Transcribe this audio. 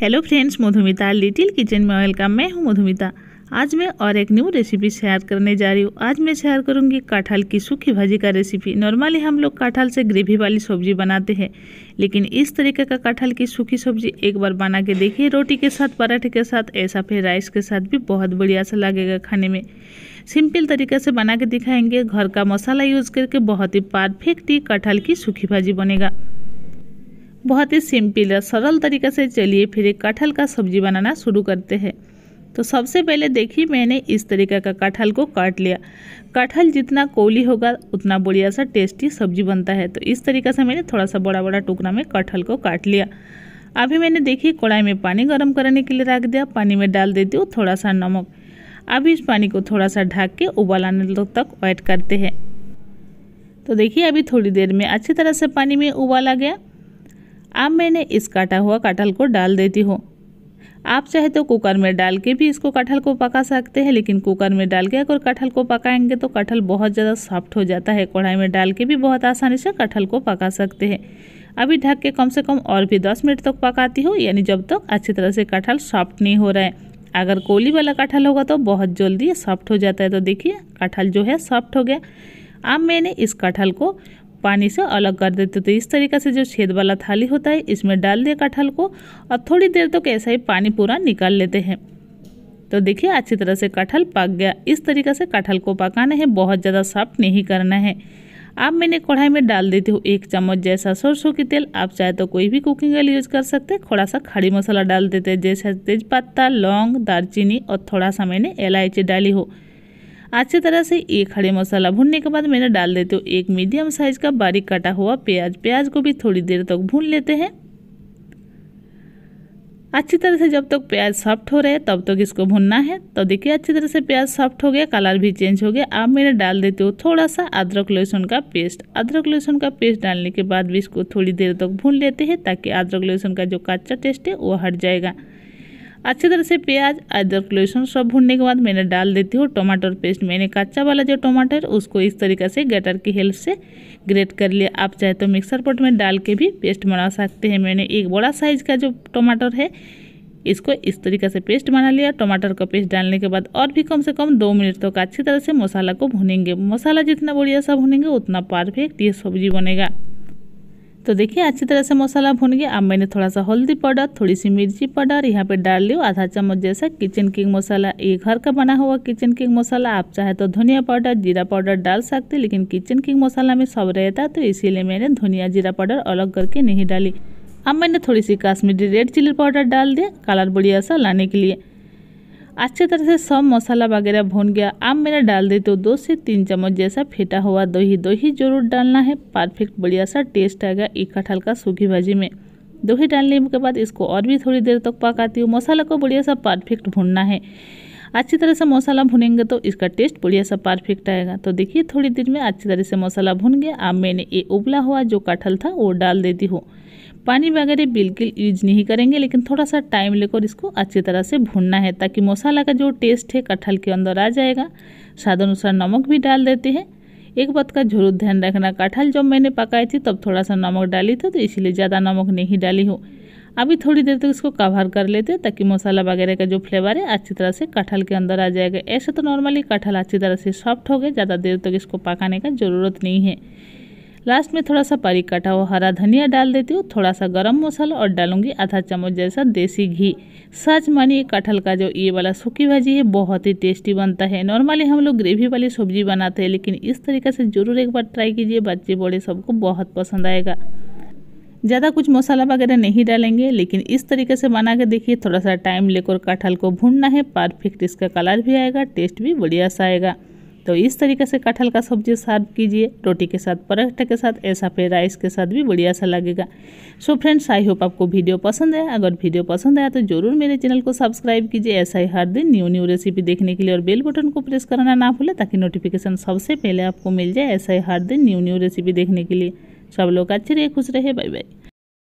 hello friends Madhumita little kitchen में welcome मैं हूं मधुमिता आज मैं और एक न्यू रेसिपी शेयर करने जा रही हूं आज मैं शेयर करूंगी कटहल की सूखी भाजी का रेसिपी नॉर्मली हम लोग कटहल से ग्रेवी वाली सब्जी बनाते हैं लेकिन इस तरीके का कटहल की सूखी सब्जी एक बार बना के देखिए रोटी के साथ पराठे के साथ ऐसा फिर राइस के साथ भी बहुत बढ़िया सा लगेगा खाने में सिंपल तरीके से बना के दिखाएंगे घर का मसाला यूज़ करके बहुत ही परफेक्ट ही कटहल की सूखी भाजी बनेगा बहुत ही सिंपल और सरल तरीके से चलिए फिर एक कटहल का सब्जी बनाना शुरू करते हैं तो सबसे पहले देखिए मैंने इस तरीके का कटहल को काट लिया कटहल जितना कोली होगा उतना बढ़िया सा टेस्टी सब्जी बनता है तो इस तरीके से मैंने थोड़ा सा बड़ा बड़ा टुकड़ा में कटहल को काट लिया अभी मैंने देखिए कढ़ाई में पानी गर्म करने के लिए रख दिया पानी में डाल देती हूँ थोड़ा सा नमक अभी इस पानी को थोड़ा सा ढक के उबाल आने तक ऐड करते हैं तो देखिए अभी थोड़ी देर में अच्छी तरह से पानी में उबाल आ गया अब मैंने इस काटा हुआ कटहल को डाल देती हूँ आप चाहे तो कुकर में डाल के भी इसको कटहल को पका सकते हैं लेकिन कुकर में डाल के अगर कटहल को पकाएंगे तो कटहल बहुत ज़्यादा सॉफ्ट हो जाता है कढ़ाई में डाल के भी बहुत आसानी से कटहल को पका सकते हैं अभी ढक के कम से कम और भी दस मिनट तक तो पकाती हूँ यानी जब तक अच्छी तरह से कटहल सॉफ्ट नहीं हो रहा है अगर कोली वाला कटहल होगा तो बहुत जल्दी सॉफ्ट हो जाता है तो देखिए कटहल जो है सॉफ्ट हो गया अब मैंने इस कटहल को पानी से अलग कर देते तो इस तरीके से जो छेद वाला थाली होता है इसमें डाल दिया कटहल को और थोड़ी देर तक तो ऐसा ही पानी पूरा निकाल लेते हैं तो देखिए अच्छी तरह से कटहल पक गया इस तरीके से कटहल को पकाना है बहुत ज़्यादा सॉफ्ट नहीं करना है अब मैंने कढ़ाई में डाल देती हूँ एक चम्मच जैसा सरसों की तेल आप चाहे तो कोई भी कुकिंग ऑयल यूज़ कर सकते हैं थोड़ा सा खड़ी मसाला डाल देते हैं जैसे तेज़पत्ता लौंग दालचीनी और थोड़ा सा मैंने इलायची डाली हो अच्छी तरह से एक हरे मसाला भूनने के बाद मैंने डाल देती हूँ एक मीडियम साइज़ का बारीक काटा हुआ प्याज प्याज को भी थोड़ी देर तक भून लेते हैं अच्छी तरह से जब तक तो प्याज सॉफ्ट हो रहे तब तक तो इसको भूनना है तो देखिए अच्छी तरह से प्याज सॉफ्ट हो गया कलर भी चेंज हो गया अब मैंने डाल देते हो थोड़ा सा अदरक लहसुन का पेस्ट अदरक लहसुन का पेस्ट डालने के बाद भी इसको थोड़ी देर तक भून लेते हैं ताकि अदरक लहसुन का जो कच्चा टेस्ट है वो हट जाएगा अच्छी तरह से प्याज अदरक लहसुन सब भूनने के बाद मैंने डाल देती हूँ टमाटर पेस्ट मैंने कच्चा वाला जो टमाटर उसको इस तरीके से गटर की हेल्प से ग्रेट कर लिया आप चाहे तो मिक्सर पॉट में डाल के भी पेस्ट बना सकते हैं मैंने एक बड़ा साइज़ का जो टमाटर है इसको इस तरीके से पेस्ट बना लिया टमाटर का पेस्ट डालने के बाद और भी कम से कम दो मिनट तक तो अच्छी तरह से मसाला को भुनेंगे मसाला जितना बढ़िया सा भुनेंगे उतना परफेक्ट ये सब्जी बनेगा तो देखिए अच्छी तरह से मसाला भून गया अब मैंने थोड़ा सा हल्दी पाउडर थोड़ी सी मिर्ची पाउडर यहाँ पे डाल लियो आधा चम्मच जैसा किचन किंग मसाला ये घर का बना हुआ किचन किंग मसाला आप चाहे तो धनिया पाउडर जीरा पाउडर डाल सकते लेकिन किचन किंग मसाला में सब रहता तो इसीलिए मैंने धनिया जीरा पाउडर अलग करके नहीं डाली अब मैंने थोड़ी सी काश्मीरी रेड चिली पाउडर डाल दिया कलर बढ़िया सा लाने के लिए अच्छे तरह से सब मसाला वगैरह भून गया अब मैंने डाल देती हूँ तो दो से तीन चम्मच जैसा फेटा हुआ दही दही जरूर डालना है परफेक्ट बढ़िया सा टेस्ट आएगा एक कटहल का सूखी भाजी में दही डालने के बाद इसको और भी थोड़ी देर तक पकाती हूँ मसाला को बढ़िया सा परफेक्ट भूनना है अच्छी तरह से मसाला भुनेंगे तो इसका टेस्ट बढ़िया सा परफेक्ट आएगा तो देखिए थोड़ी देर में अच्छी तरह से मसाला भून गया अब मैंने ये उबला हुआ जो कटहल था वो डाल देती हूँ पानी वगैरह बिल्कुल यूज नहीं करेंगे लेकिन थोड़ा सा टाइम लेकर इसको अच्छी तरह से भूनना है ताकि मसाला का जो टेस्ट है कटहल के अंदर आ जाएगा स्वाद अनुसार नमक भी डाल देते हैं एक बात का जरूर ध्यान रखना कटहल जब मैंने पकाई थी तब थोड़ा सा नमक डाली थी तो इसीलिए ज़्यादा नमक नहीं डाली हो अभी थोड़ी देर तक तो इसको कवर कर लेते हैं ताकि मसाला वगैरह का जो फ्लेवर है अच्छी तरह से कटहल के अंदर आ जाएगा ऐसे तो नॉर्मली कटहल अच्छी तरह से सॉफ्ट हो गए ज़्यादा देर तक तो इसको पकाने का ज़रूरत नहीं है लास्ट में थोड़ा सा बारीक कटा हुआ हरा धनिया डाल देती हूँ थोड़ा सा गरम मसाला और डालूंगी आधा चम्मच जैसा देसी घी सच मानिए कटहल का जो ये वाला सूखी भाजी है बहुत ही टेस्टी बनता है नॉर्मली हम लोग ग्रेवी वाली सब्जी बनाते हैं लेकिन इस तरीके से ज़रूर एक बार ट्राई कीजिए बच्चे बड़े सबको बहुत पसंद आएगा ज़्यादा कुछ मसाला वगैरह नहीं डालेंगे लेकिन इस तरीके से बना के देखिए थोड़ा सा टाइम लेकर कटहल को भूनना है परफेक्ट इसका कलर भी आएगा टेस्ट भी बढ़िया सा आएगा तो इस तरीके से कटहल का सब्जी सर्व कीजिए रोटी के साथ पराठे के साथ ऐसा फिर राइस के साथ भी बढ़िया सा लगेगा सो फ्रेंड्स आई होप आपको वीडियो पसंद है अगर वीडियो पसंद आया तो जरूर मेरे चैनल को सब्सक्राइब कीजिए ऐसा ही हर दिन न्यू न्यू रेसिपी देखने के लिए और बेल बटन को प्रेस करना ना भूलें ताकि नोटिफिकेशन सबसे पहले आपको मिल जाए ऐसा ही हर दिन न्यू न्यू रेसिपी देखने के लिए सब लोग अच्छे रहे खुश रहे बाय बाय